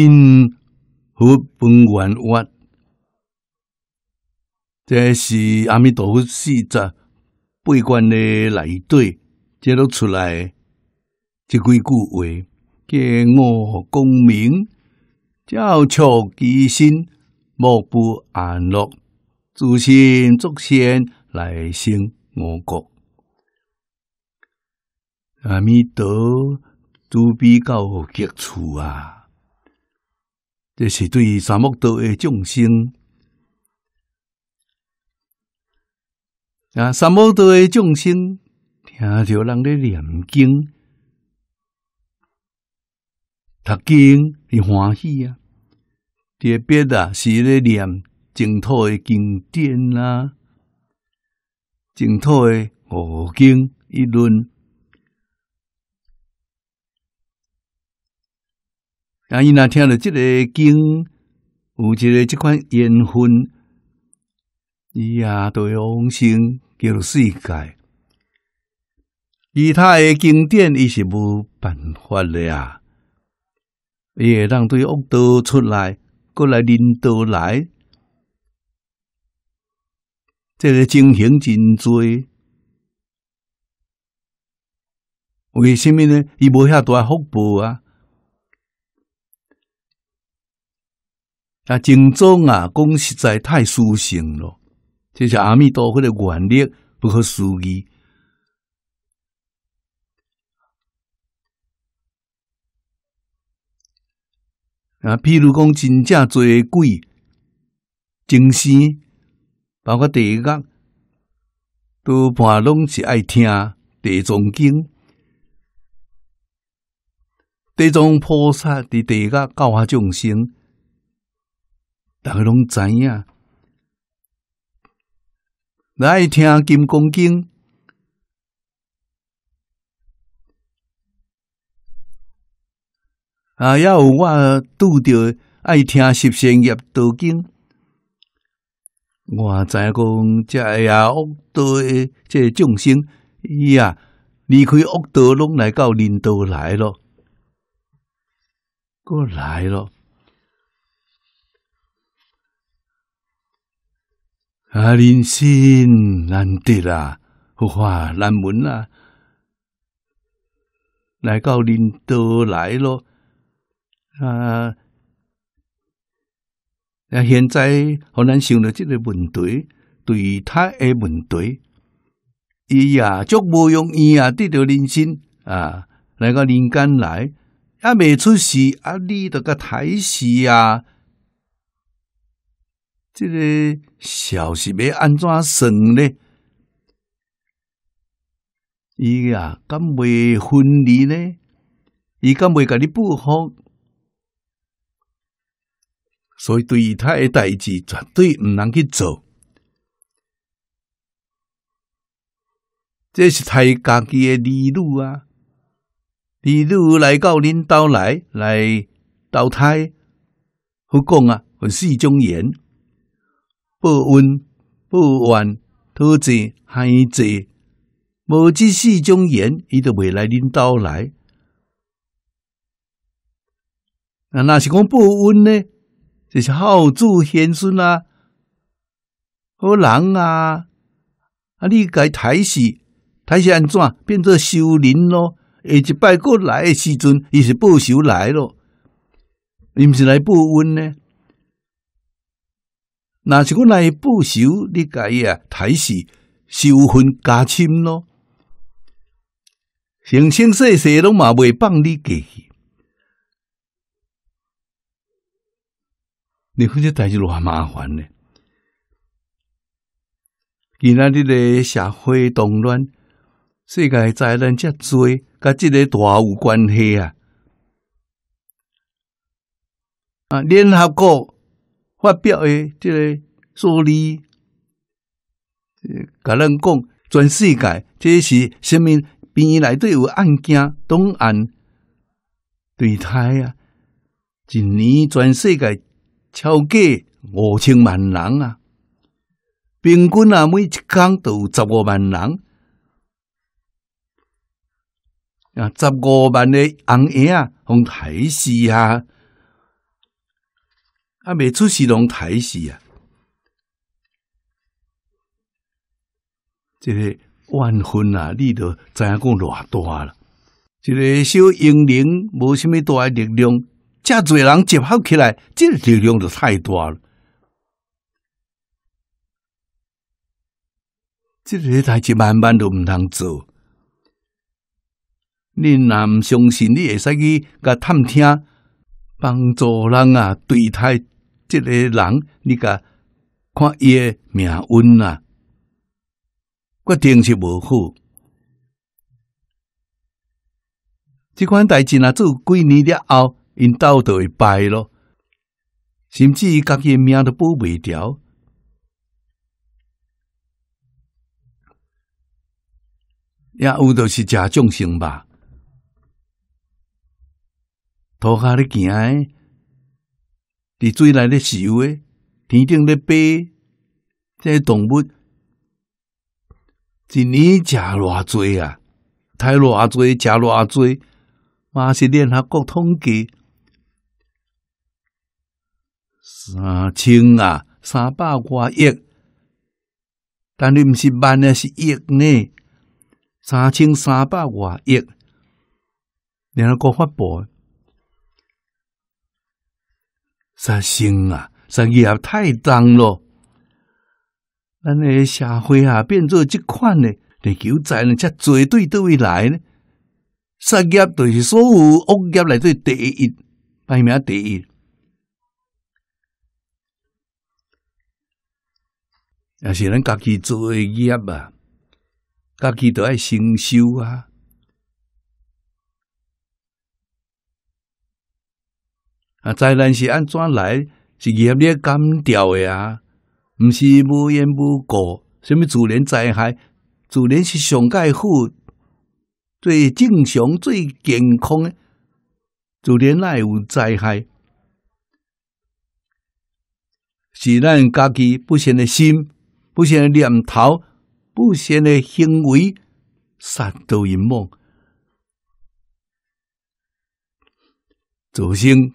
因和本源物，这是阿弥陀佛四则背观的来对，接着出来这几句话：，见我功名，教求其心，莫不安乐；，自心作善，来生我国。阿弥陀，足比高极处啊！这是对三摩地的众生啊！三摩地的众生听着人的念经，读经是欢喜啊！特别啊，是咧念净土的经典啦，净土的五经一论。啊，伊若听了即个经，有一个即款缘分，伊也对往生叫做世界，其他诶经典伊是无办法的伊会当对恶道出来，过来人道来，这个情形真多。为什么呢？伊无遐大福报啊。啊，正宗啊，讲实在太殊胜了，这是阿弥陀佛的原力不可思议。啊，譬如讲真正做鬼、精师，包括地界，都半拢是爱听地藏经，地藏菩萨伫地狱教化众生。大家拢知影，爱听《金刚经》，啊，也有我拄着爱听《十善业道经》。我知讲，这呀恶道的这众生，伊啊离开恶道，拢来到人道来咯，过来咯。啊，人生难得啊，佛法难闻啊，来到灵都来咯。啊，啊，现在互咱想到这个问题，对他诶问题，伊啊足不容易啊，得到人生啊，来到人间来，啊，未出世啊，你著个太死啊。这个小事要安怎算呢？伊呀，敢未分离呢？伊敢未甲你不好？所以对他的代志绝对毋能去做。这是他家己的儿女啊！儿女来到恁兜来来到汰，好讲啊，混世宗言。报恩、报怨、讨债、害债，无这四种缘，伊都未来领导来。啊，若是讲报恩呢？就是孝子贤孙啊，好人啊，啊，你该抬死，抬死安怎？变做修人咯，下一摆过来诶时阵，伊是报仇来咯，汝毋是来报恩呢？那是我来报仇，你家啊，睇是收分加深咯。生生世世拢嘛未放你过去，你负这代志偌麻烦呢。今仔日个社会动乱，世界灾难遮多，甲即个大有关系啊！啊，联合国。发表的这个数字，甲咱讲，全世界这是什么？边内底有案件档案对台啊，一年全世界超过五千万人啊，平均啊，每一工都有十五万人啊，十五万的红案啊，红提示啊。啊，未出世拢台死啊！这个万分啊，你都知影讲偌大了？一个小英灵无虾物大诶，力量，遮侪人集合起来，这个力量就太大了。这个代志慢慢都毋通做，你若毋相信，你会使去甲探听，帮助人啊，对待。即个人，你甲看伊诶命运啊，决定是无好。即款代志若做几年了后，因斗着会败咯，甚至伊家己诶命都保未掉，也有著是食众生吧？头壳你见诶，地水来的石油诶，天顶的飞，这些动物一年食偌济啊？太偌济，食偌济，嘛是联合国统计，三千啊，三百偌亿，但你毋是万啊，是亿呢，三千三百偌亿，然后国发布。杀生啊！杀业太重咯。咱诶社会啊，变做即款诶，地球灾难才最对对未来呢。杀业就是所有恶业内底第一，排名第一。也是咱家己做诶业啊，家己都爱承受啊。啊，灾难是按怎来？是业力感召的啊，毋是无缘无故。什么自然灾害？自然是上界好，最正常、最健康。自然也有灾害，是咱家己不善的心、不善的念头、不善的行为，杀到冤梦。造成。